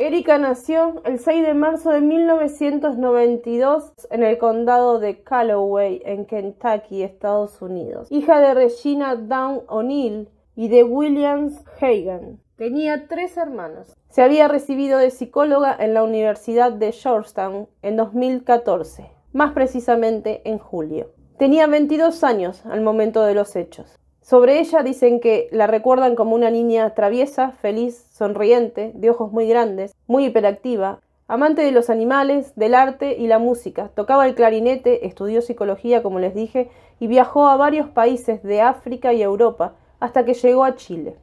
Erika nació el 6 de marzo de 1992 en el condado de Calloway, en Kentucky, Estados Unidos, hija de Regina Down O'Neill y de Williams Hagan. Tenía tres hermanos. Se había recibido de psicóloga en la Universidad de Georgetown en 2014, más precisamente en julio. Tenía 22 años al momento de los hechos. Sobre ella dicen que la recuerdan como una niña traviesa, feliz, sonriente, de ojos muy grandes, muy hiperactiva, amante de los animales, del arte y la música. Tocaba el clarinete, estudió psicología, como les dije, y viajó a varios países de África y Europa, hasta que llegó a Chile.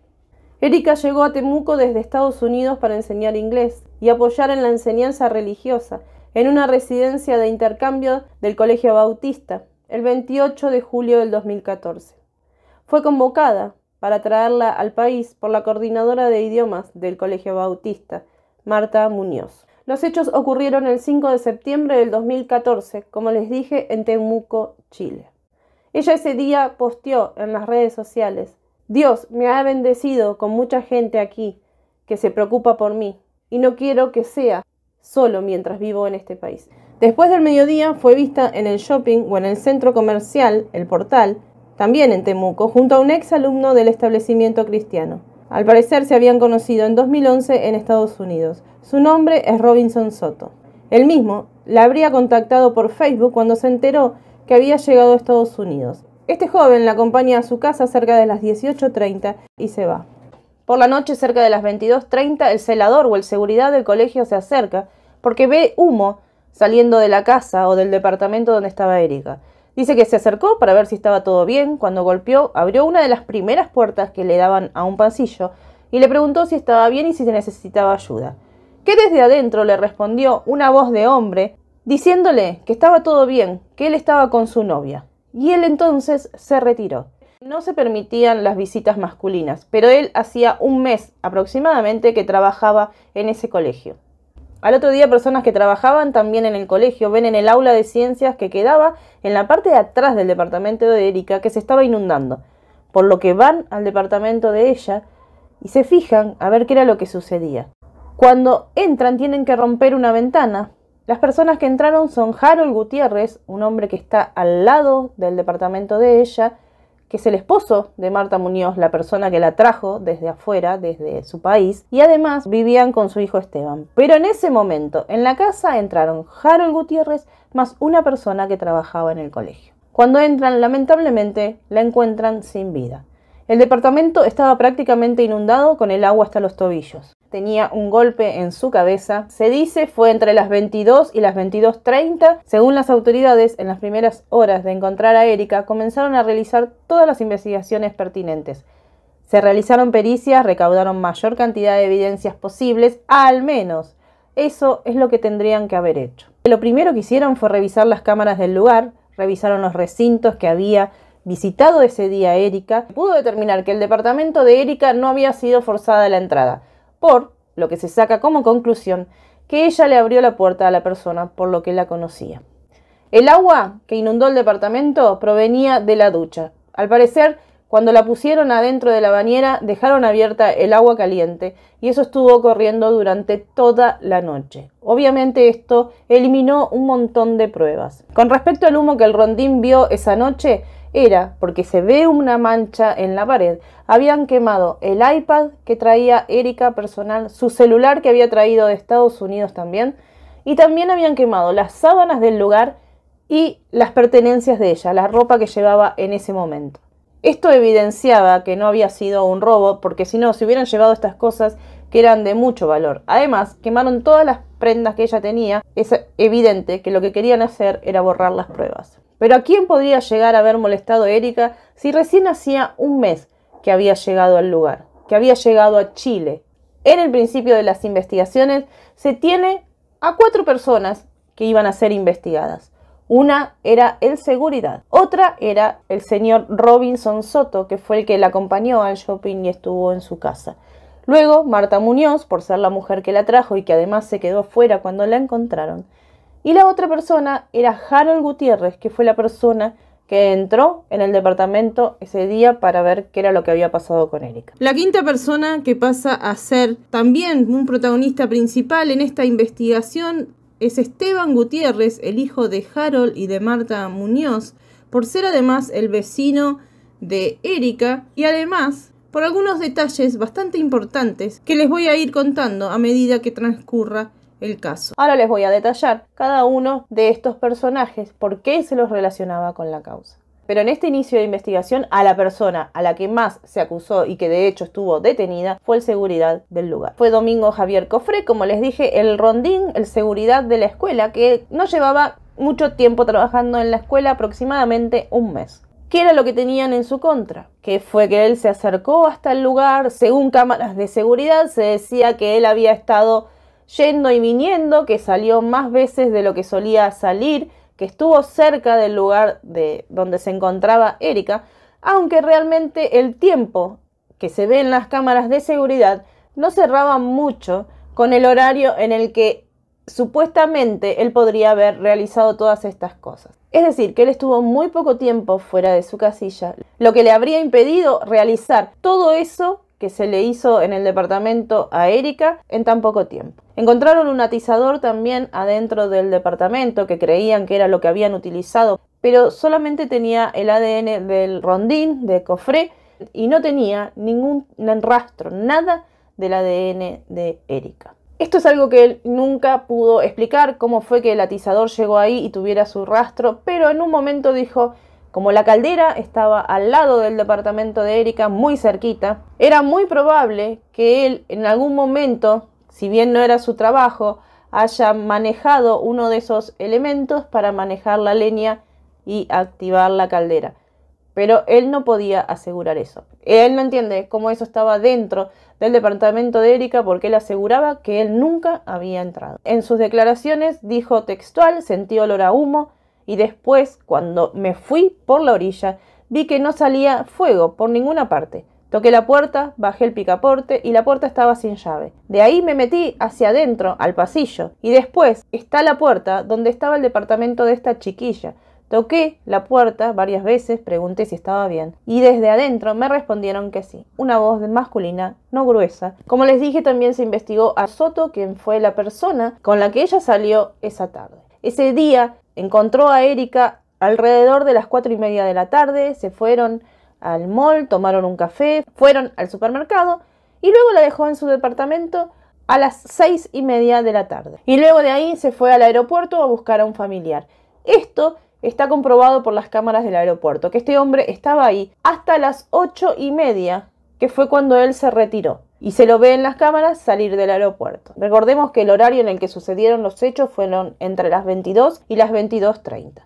Erika llegó a Temuco desde Estados Unidos para enseñar inglés y apoyar en la enseñanza religiosa, en una residencia de intercambio del Colegio Bautista, el 28 de julio del 2014 fue convocada para traerla al país por la coordinadora de idiomas del Colegio Bautista, Marta Muñoz. Los hechos ocurrieron el 5 de septiembre del 2014, como les dije, en Temuco, Chile. Ella ese día posteó en las redes sociales, Dios me ha bendecido con mucha gente aquí que se preocupa por mí y no quiero que sea solo mientras vivo en este país. Después del mediodía fue vista en el shopping o en el centro comercial, el portal, también en Temuco, junto a un ex alumno del establecimiento cristiano. Al parecer se habían conocido en 2011 en Estados Unidos. Su nombre es Robinson Soto. Él mismo la habría contactado por Facebook cuando se enteró que había llegado a Estados Unidos. Este joven la acompaña a su casa cerca de las 18.30 y se va. Por la noche, cerca de las 22.30, el celador o el seguridad del colegio se acerca porque ve humo saliendo de la casa o del departamento donde estaba Erika. Dice que se acercó para ver si estaba todo bien. Cuando golpeó, abrió una de las primeras puertas que le daban a un pasillo y le preguntó si estaba bien y si necesitaba ayuda. Que desde adentro le respondió una voz de hombre diciéndole que estaba todo bien, que él estaba con su novia. Y él entonces se retiró. No se permitían las visitas masculinas, pero él hacía un mes aproximadamente que trabajaba en ese colegio. Al otro día personas que trabajaban también en el colegio ven en el aula de ciencias que quedaba en la parte de atrás del departamento de Erika que se estaba inundando, por lo que van al departamento de ella y se fijan a ver qué era lo que sucedía. Cuando entran tienen que romper una ventana. Las personas que entraron son Harold Gutiérrez, un hombre que está al lado del departamento de ella, que es el esposo de Marta Muñoz, la persona que la trajo desde afuera, desde su país, y además vivían con su hijo Esteban. Pero en ese momento, en la casa entraron Harold Gutiérrez más una persona que trabajaba en el colegio. Cuando entran, lamentablemente, la encuentran sin vida. El departamento estaba prácticamente inundado con el agua hasta los tobillos tenía un golpe en su cabeza. Se dice fue entre las 22 y las 22.30. Según las autoridades, en las primeras horas de encontrar a Erika, comenzaron a realizar todas las investigaciones pertinentes. Se realizaron pericias, recaudaron mayor cantidad de evidencias posibles, al menos. Eso es lo que tendrían que haber hecho. Lo primero que hicieron fue revisar las cámaras del lugar, revisaron los recintos que había visitado ese día Erika. Pudo determinar que el departamento de Erika no había sido forzada a la entrada, por lo que se saca como conclusión que ella le abrió la puerta a la persona por lo que la conocía. El agua que inundó el departamento provenía de la ducha. Al parecer, cuando la pusieron adentro de la bañera, dejaron abierta el agua caliente y eso estuvo corriendo durante toda la noche. Obviamente esto eliminó un montón de pruebas. Con respecto al humo que el rondín vio esa noche, era porque se ve una mancha en la pared. Habían quemado el iPad que traía Erika personal, su celular que había traído de Estados Unidos también, y también habían quemado las sábanas del lugar y las pertenencias de ella, la ropa que llevaba en ese momento. Esto evidenciaba que no había sido un robo, porque si no, se hubieran llevado estas cosas que eran de mucho valor. Además, quemaron todas las prendas que ella tenía. Es evidente que lo que querían hacer era borrar las pruebas. Pero ¿a quién podría llegar a haber molestado a Erika si recién hacía un mes que había llegado al lugar, que había llegado a Chile? En el principio de las investigaciones se tiene a cuatro personas que iban a ser investigadas. Una era el seguridad, otra era el señor Robinson Soto, que fue el que la acompañó al shopping y estuvo en su casa. Luego, Marta Muñoz, por ser la mujer que la trajo y que además se quedó fuera cuando la encontraron. Y la otra persona era Harold Gutiérrez, que fue la persona que entró en el departamento ese día para ver qué era lo que había pasado con Erika. La quinta persona que pasa a ser también un protagonista principal en esta investigación es Esteban Gutiérrez, el hijo de Harold y de Marta Muñoz, por ser además el vecino de Erika y además por algunos detalles bastante importantes que les voy a ir contando a medida que transcurra el caso. Ahora les voy a detallar cada uno de estos personajes, por qué se los relacionaba con la causa. Pero en este inicio de investigación, a la persona a la que más se acusó y que de hecho estuvo detenida fue el seguridad del lugar. Fue Domingo Javier Cofré, como les dije, el rondín, el seguridad de la escuela, que no llevaba mucho tiempo trabajando en la escuela, aproximadamente un mes. ¿Qué era lo que tenían en su contra? Que fue que él se acercó hasta el lugar, según cámaras de seguridad, se decía que él había estado yendo y viniendo, que salió más veces de lo que solía salir, que estuvo cerca del lugar de donde se encontraba Erika, aunque realmente el tiempo que se ve en las cámaras de seguridad no cerraba mucho con el horario en el que supuestamente él podría haber realizado todas estas cosas. Es decir, que él estuvo muy poco tiempo fuera de su casilla, lo que le habría impedido realizar todo eso que se le hizo en el departamento a Erika en tan poco tiempo. Encontraron un atizador también adentro del departamento que creían que era lo que habían utilizado, pero solamente tenía el ADN del rondín, de Cofre y no tenía ningún rastro, nada del ADN de Erika. Esto es algo que él nunca pudo explicar, cómo fue que el atizador llegó ahí y tuviera su rastro, pero en un momento dijo, como la caldera estaba al lado del departamento de Erika, muy cerquita, era muy probable que él en algún momento, si bien no era su trabajo, haya manejado uno de esos elementos para manejar la leña y activar la caldera. Pero él no podía asegurar eso. Él no entiende cómo eso estaba dentro del departamento de Erika porque él aseguraba que él nunca había entrado. En sus declaraciones dijo textual, sentí olor a humo, y después, cuando me fui por la orilla, vi que no salía fuego por ninguna parte. Toqué la puerta, bajé el picaporte y la puerta estaba sin llave. De ahí me metí hacia adentro, al pasillo, y después está la puerta donde estaba el departamento de esta chiquilla. Toqué la puerta varias veces, pregunté si estaba bien, y desde adentro me respondieron que sí. Una voz masculina, no gruesa. Como les dije, también se investigó a Soto, quien fue la persona con la que ella salió esa tarde. Ese día Encontró a Erika alrededor de las cuatro y media de la tarde, se fueron al mall, tomaron un café, fueron al supermercado y luego la dejó en su departamento a las seis y media de la tarde. Y luego de ahí se fue al aeropuerto a buscar a un familiar. Esto está comprobado por las cámaras del aeropuerto, que este hombre estaba ahí hasta las ocho y media, que fue cuando él se retiró y se lo ve en las cámaras salir del aeropuerto. Recordemos que el horario en el que sucedieron los hechos fueron entre las 22 y las 22.30.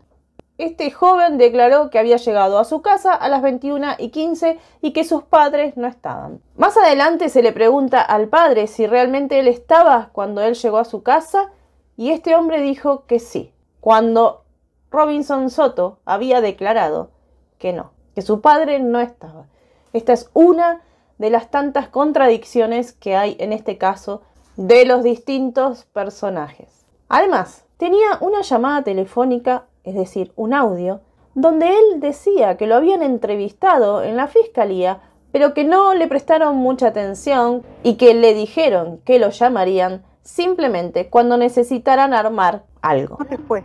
Este joven declaró que había llegado a su casa a las 21.15 y y que sus padres no estaban. Más adelante se le pregunta al padre si realmente él estaba cuando él llegó a su casa y este hombre dijo que sí, cuando Robinson Soto había declarado que no, que su padre no estaba. Esta es una de las tantas contradicciones que hay en este caso de los distintos personajes. Además, tenía una llamada telefónica, es decir, un audio, donde él decía que lo habían entrevistado en la fiscalía, pero que no le prestaron mucha atención y que le dijeron que lo llamarían simplemente cuando necesitaran armar algo. Después,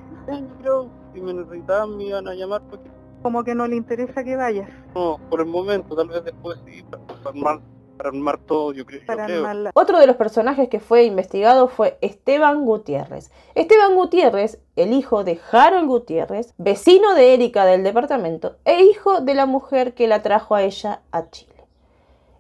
si me necesitaban a llamar porque como que no le interesa que vayas. No, por el momento, tal vez después sí, para, armar, todo, yo creo. Otro de los personajes que fue investigado fue Esteban Gutiérrez. Esteban Gutiérrez, el hijo de Harold Gutiérrez, vecino de Erika del departamento e hijo de la mujer que la trajo a ella a Chile.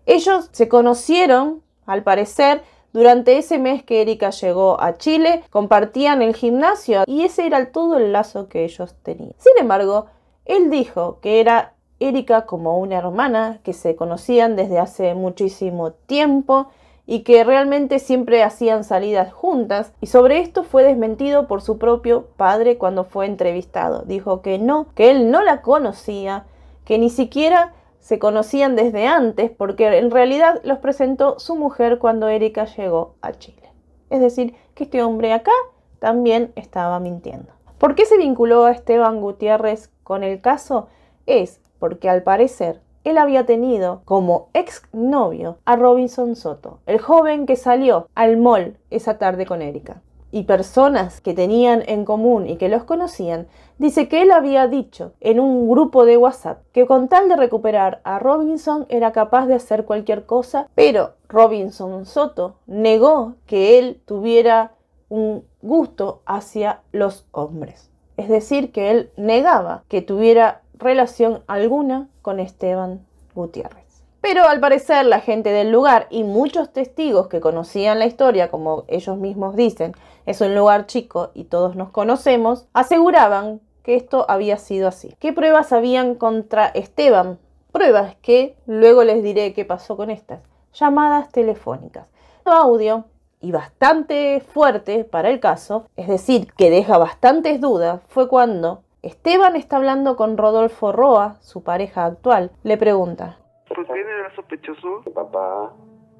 Ellos se conocieron, al parecer, durante ese mes que Erika llegó a Chile, compartían el gimnasio y ese era todo el lazo que ellos tenían. Sin embargo, él dijo que era Erika como una hermana, que se conocían desde hace muchísimo tiempo y que realmente siempre hacían salidas juntas, y sobre esto fue desmentido por su propio padre cuando fue entrevistado. Dijo que no, que él no la conocía, que ni siquiera se conocían desde antes, porque en realidad los presentó su mujer cuando Erika llegó a Chile. Es decir, que este hombre acá también estaba mintiendo. ¿Por qué se vinculó a Esteban Gutiérrez con el caso es porque al parecer él había tenido como exnovio a Robinson Soto, el joven que salió al mall esa tarde con Erika. Y personas que tenían en común y que los conocían, dice que él había dicho en un grupo de WhatsApp que con tal de recuperar a Robinson era capaz de hacer cualquier cosa, pero Robinson Soto negó que él tuviera un gusto hacia los hombres es decir, que él negaba que tuviera relación alguna con Esteban Gutiérrez. Pero al parecer la gente del lugar y muchos testigos que conocían la historia, como ellos mismos dicen, es un lugar chico y todos nos conocemos, aseguraban que esto había sido así. ¿Qué pruebas habían contra Esteban? Pruebas que luego les diré qué pasó con estas. Llamadas telefónicas. audio y bastante fuerte para el caso, es decir, que deja bastantes dudas, fue cuando Esteban está hablando con Rodolfo Roa, su pareja actual, le pregunta. ¿Pues quién era sospechoso? Mi papá,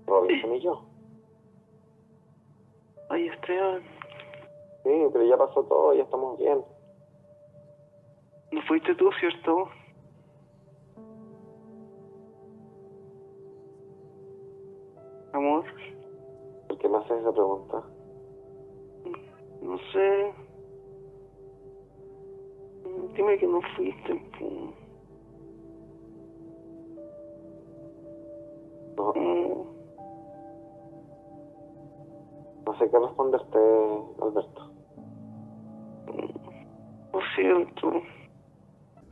Robinson y yo. Ay, Esteban. Sí, pero ya pasó todo, ya estamos bien. No fuiste tú, ¿cierto? Amor qué me haces esa pregunta? No sé. Dime que no fuiste, No. sé qué este Alberto. Lo siento.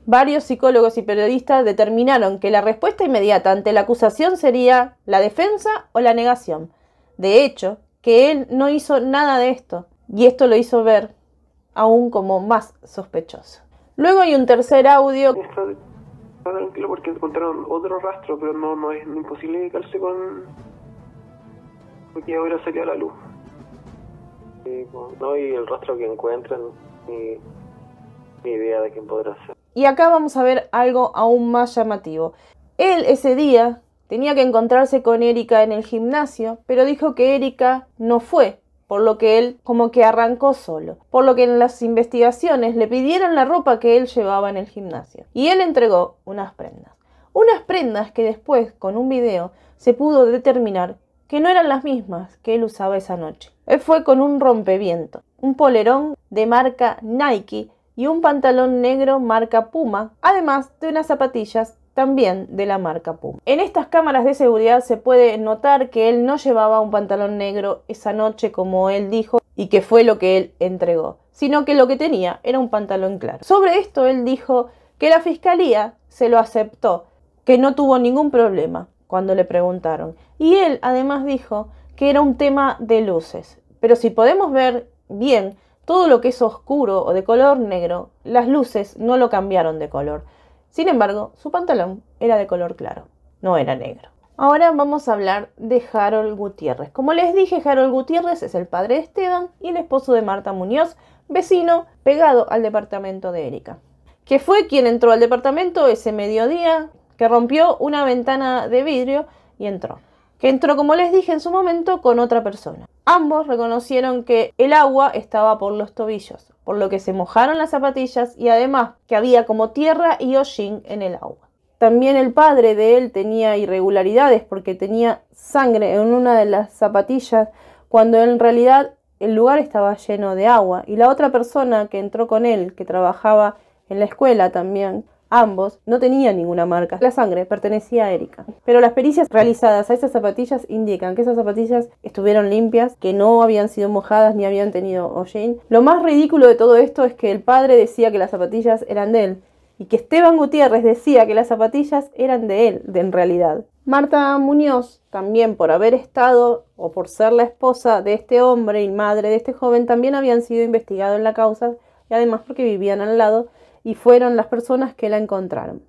Varios psicólogos y periodistas determinaron que la respuesta inmediata ante la acusación sería la defensa o la negación de hecho, que él no hizo nada de esto, y esto lo hizo ver aún como más sospechoso. Luego hay un tercer audio. Está, tranquilo porque encontraron otro rastro, pero no, no es imposible dedicarse con Porque ahora salió a la luz. Pues, no, y el rastro que encuentran, ni, ni idea de quién podrá ser. Y acá vamos a ver algo aún más llamativo. Él ese día Tenía que encontrarse con Erika en el gimnasio, pero dijo que Erika no fue, por lo que él como que arrancó solo, por lo que en las investigaciones le pidieron la ropa que él llevaba en el gimnasio, y él entregó unas prendas. Unas prendas que después, con un video, se pudo determinar que no eran las mismas que él usaba esa noche. Él fue con un rompeviento, un polerón de marca Nike y un pantalón negro marca Puma, además de unas zapatillas también de la marca Puma. En estas cámaras de seguridad se puede notar que él no llevaba un pantalón negro esa noche como él dijo y que fue lo que él entregó, sino que lo que tenía era un pantalón claro. Sobre esto él dijo que la fiscalía se lo aceptó, que no tuvo ningún problema cuando le preguntaron. Y él además dijo que era un tema de luces, pero si podemos ver bien, todo lo que es oscuro o de color negro, las luces no lo cambiaron de color. Sin embargo, su pantalón era de color claro, no era negro. Ahora vamos a hablar de Harold Gutiérrez. Como les dije, Harold Gutiérrez es el padre de Esteban y el esposo de Marta Muñoz, vecino pegado al departamento de Erika, que fue quien entró al departamento ese mediodía, que rompió una ventana de vidrio y entró que entró, como les dije en su momento, con otra persona. Ambos reconocieron que el agua estaba por los tobillos, por lo que se mojaron las zapatillas y además que había como tierra y hollín en el agua. También el padre de él tenía irregularidades porque tenía sangre en una de las zapatillas cuando en realidad el lugar estaba lleno de agua y la otra persona que entró con él, que trabajaba en la escuela también, Ambos no tenían ninguna marca. La sangre pertenecía a Erika. Pero las pericias realizadas a esas zapatillas indican que esas zapatillas estuvieron limpias, que no habían sido mojadas ni habían tenido hollín. Lo más ridículo de todo esto es que el padre decía que las zapatillas eran de él y que Esteban Gutiérrez decía que las zapatillas eran de él, de en realidad. Marta Muñoz, también por haber estado o por ser la esposa de este hombre y madre de este joven, también habían sido investigados en la causa y además porque vivían al lado y fueron las personas que la encontraron.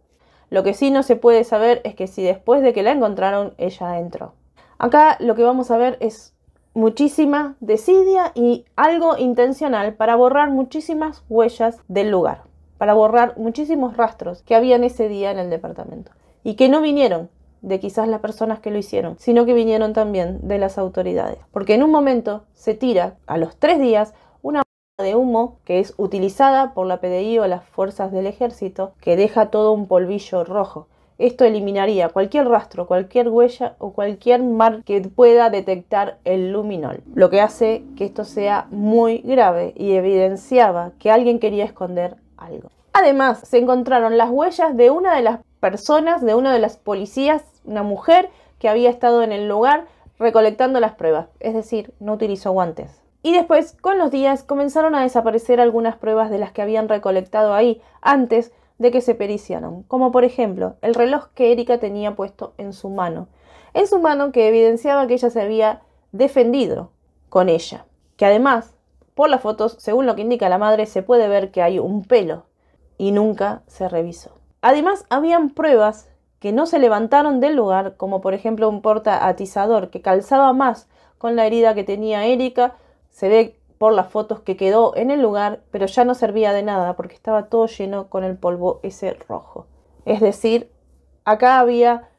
Lo que sí no se puede saber es que si después de que la encontraron ella entró. Acá lo que vamos a ver es muchísima desidia y algo intencional para borrar muchísimas huellas del lugar, para borrar muchísimos rastros que habían ese día en el departamento y que no vinieron de quizás las personas que lo hicieron, sino que vinieron también de las autoridades. Porque en un momento se tira a los tres días humo que es utilizada por la PDI o las fuerzas del ejército que deja todo un polvillo rojo. Esto eliminaría cualquier rastro, cualquier huella o cualquier mar que pueda detectar el luminol, lo que hace que esto sea muy grave y evidenciaba que alguien quería esconder algo. Además, se encontraron las huellas de una de las personas, de una de las policías, una mujer que había estado en el lugar recolectando las pruebas, es decir, no utilizó guantes. Y después, con los días, comenzaron a desaparecer algunas pruebas de las que habían recolectado ahí antes de que se periciaron. como por ejemplo el reloj que Erika tenía puesto en su mano, en su mano que evidenciaba que ella se había defendido con ella, que además, por las fotos, según lo que indica la madre, se puede ver que hay un pelo y nunca se revisó. Además, habían pruebas que no se levantaron del lugar, como por ejemplo un porta atizador que calzaba más con la herida que tenía Erika se ve por las fotos que quedó en el lugar, pero ya no servía de nada porque estaba todo lleno con el polvo ese rojo. Es decir, acá había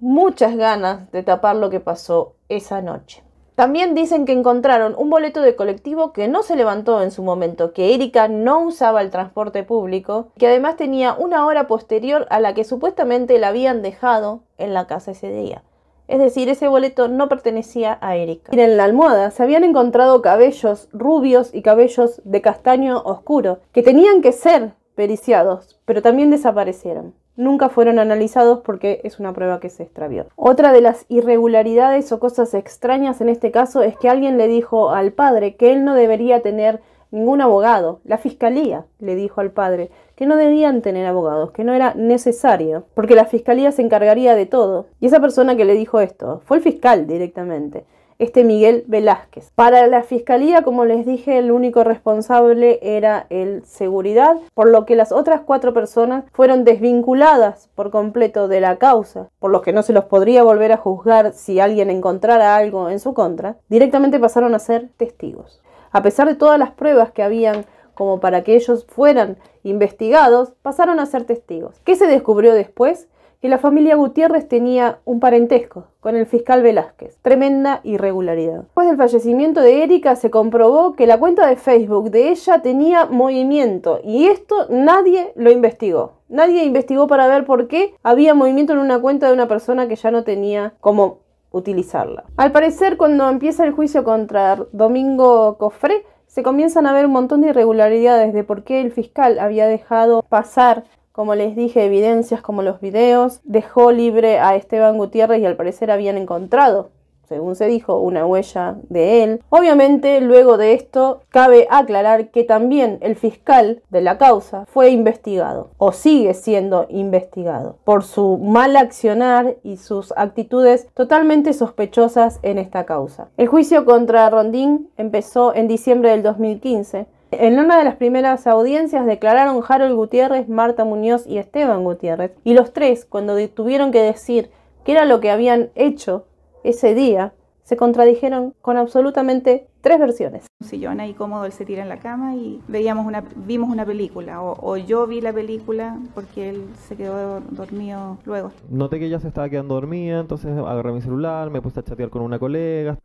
muchas ganas de tapar lo que pasó esa noche. También dicen que encontraron un boleto de colectivo que no se levantó en su momento, que Erika no usaba el transporte público, que además tenía una hora posterior a la que supuestamente la habían dejado en la casa ese día. Es decir, ese boleto no pertenecía a Erika. en la almohada se habían encontrado cabellos rubios y cabellos de castaño oscuro, que tenían que ser periciados, pero también desaparecieron. Nunca fueron analizados porque es una prueba que se extravió. Otra de las irregularidades o cosas extrañas en este caso es que alguien le dijo al padre que él no debería tener ningún abogado. La fiscalía le dijo al padre que no debían tener abogados, que no era necesario, porque la fiscalía se encargaría de todo. Y esa persona que le dijo esto fue el fiscal directamente, este Miguel Velázquez. Para la fiscalía, como les dije, el único responsable era el seguridad, por lo que las otras cuatro personas fueron desvinculadas por completo de la causa, por lo que no se los podría volver a juzgar si alguien encontrara algo en su contra, directamente pasaron a ser testigos. A pesar de todas las pruebas que habían como para que ellos fueran investigados, pasaron a ser testigos. ¿Qué se descubrió después? Que la familia Gutiérrez tenía un parentesco con el fiscal Velázquez. Tremenda irregularidad. Después del fallecimiento de Erika se comprobó que la cuenta de Facebook de ella tenía movimiento y esto nadie lo investigó. Nadie investigó para ver por qué había movimiento en una cuenta de una persona que ya no tenía como utilizarla. Al parecer, cuando empieza el juicio contra Domingo Cofré, se comienzan a ver un montón de irregularidades de por qué el fiscal había dejado pasar, como les dije, evidencias como los videos, dejó libre a Esteban Gutiérrez y al parecer habían encontrado según se dijo, una huella de él. Obviamente, luego de esto, cabe aclarar que también el fiscal de la causa fue investigado o sigue siendo investigado por su mal accionar y sus actitudes totalmente sospechosas en esta causa. El juicio contra Rondín empezó en diciembre del 2015 en una de las primeras audiencias declararon Harold Gutiérrez, Marta Muñoz y Esteban Gutiérrez, y los tres, cuando tuvieron que decir qué era lo que habían hecho ese día se contradijeron con absolutamente tres versiones. Un sillón ahí cómodo, él se tira en la cama y veíamos una, vimos una película, o, o, yo vi la película porque él se quedó dormido luego. Noté que ella se estaba quedando dormida, entonces agarré mi celular, me puse a chatear con una colega.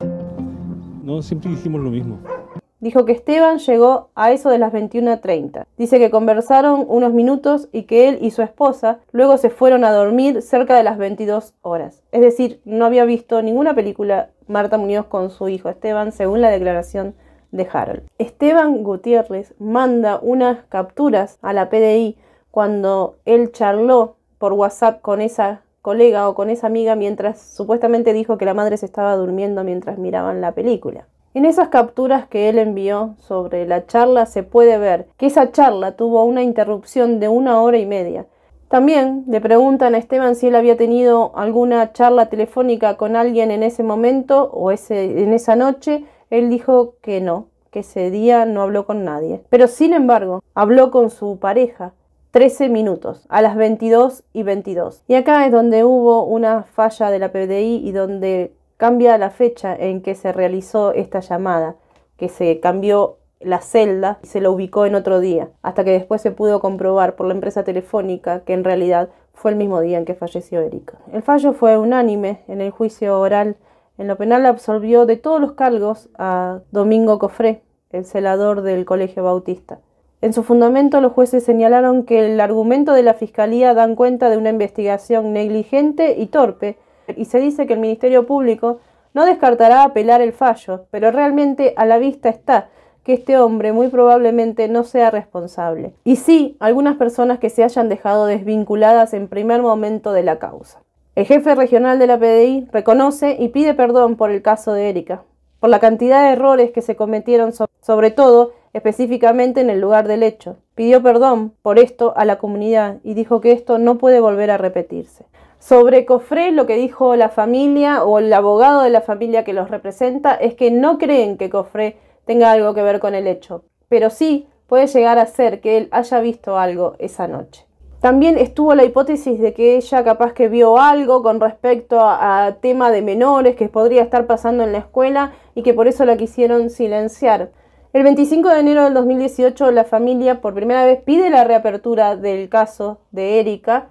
No, siempre hicimos lo mismo dijo que Esteban llegó a eso de las 21.30. Dice que conversaron unos minutos y que él y su esposa luego se fueron a dormir cerca de las 22 horas. Es decir, no había visto ninguna película Marta Muñoz con su hijo Esteban, según la declaración de Harold. Esteban Gutiérrez manda unas capturas a la PDI cuando él charló por WhatsApp con esa colega o con esa amiga mientras supuestamente dijo que la madre se estaba durmiendo mientras miraban la película. En esas capturas que él envió sobre la charla se puede ver que esa charla tuvo una interrupción de una hora y media. También le preguntan a Esteban si él había tenido alguna charla telefónica con alguien en ese momento o en esa noche. Él dijo que no, que ese día no habló con nadie. Pero sin embargo, habló con su pareja 13 minutos a las 22 y 22. Y acá es donde hubo una falla de la PDI y donde cambia la fecha en que se realizó esta llamada, que se cambió la celda y se la ubicó en otro día, hasta que después se pudo comprobar por la empresa telefónica que en realidad fue el mismo día en que falleció Erika. El fallo fue unánime en el juicio oral. En lo penal absolvió de todos los cargos a Domingo Cofré, el celador del Colegio Bautista. En su fundamento, los jueces señalaron que el argumento de la Fiscalía dan cuenta de una investigación negligente y torpe y se dice que el Ministerio Público no descartará apelar el fallo, pero realmente a la vista está que este hombre muy probablemente no sea responsable. Y sí, algunas personas que se hayan dejado desvinculadas en primer momento de la causa. El jefe regional de la PDI reconoce y pide perdón por el caso de Erika, por la cantidad de errores que se cometieron, sobre todo específicamente en el lugar del hecho. Pidió perdón por esto a la comunidad y dijo que esto no puede volver a repetirse. Sobre Cofré, lo que dijo la familia o el abogado de la familia que los representa es que no creen que Cofré tenga algo que ver con el hecho, pero sí puede llegar a ser que él haya visto algo esa noche. También estuvo la hipótesis de que ella capaz que vio algo con respecto a, a tema de menores que podría estar pasando en la escuela y que por eso la quisieron silenciar. El 25 de enero del 2018 la familia por primera vez pide la reapertura del caso de Erika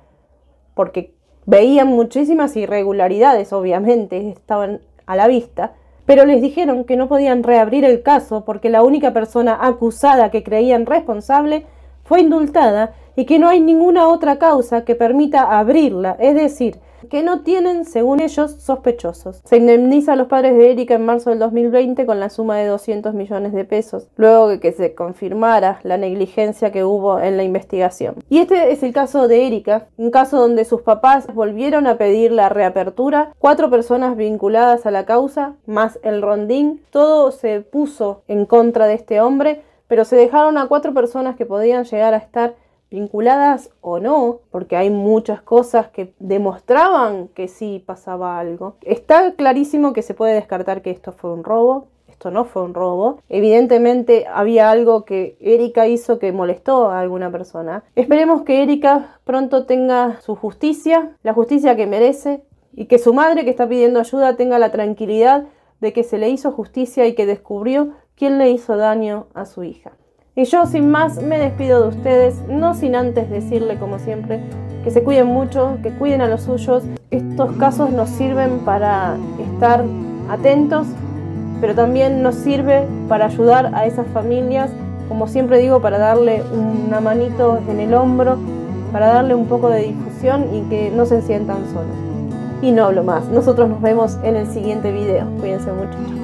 porque Veían muchísimas irregularidades, obviamente, estaban a la vista, pero les dijeron que no podían reabrir el caso porque la única persona acusada que creían responsable fue indultada y que no hay ninguna otra causa que permita abrirla, es decir, que no tienen, según ellos, sospechosos. Se indemniza a los padres de Erika en marzo del 2020 con la suma de 200 millones de pesos, luego de que se confirmara la negligencia que hubo en la investigación. Y este es el caso de Erika, un caso donde sus papás volvieron a pedir la reapertura, cuatro personas vinculadas a la causa, más el rondín, todo se puso en contra de este hombre, pero se dejaron a cuatro personas que podían llegar a estar vinculadas o no, porque hay muchas cosas que demostraban que sí pasaba algo. Está clarísimo que se puede descartar que esto fue un robo, esto no fue un robo. Evidentemente había algo que Erika hizo que molestó a alguna persona. Esperemos que Erika pronto tenga su justicia, la justicia que merece, y que su madre que está pidiendo ayuda tenga la tranquilidad de que se le hizo justicia y que descubrió quién le hizo daño a su hija. Y yo sin más me despido de ustedes, no sin antes decirle como siempre que se cuiden mucho, que cuiden a los suyos. Estos casos nos sirven para estar atentos, pero también nos sirve para ayudar a esas familias, como siempre digo, para darle una manito en el hombro, para darle un poco de difusión y que no se sientan solos. Y no hablo más, nosotros nos vemos en el siguiente video. Cuídense mucho.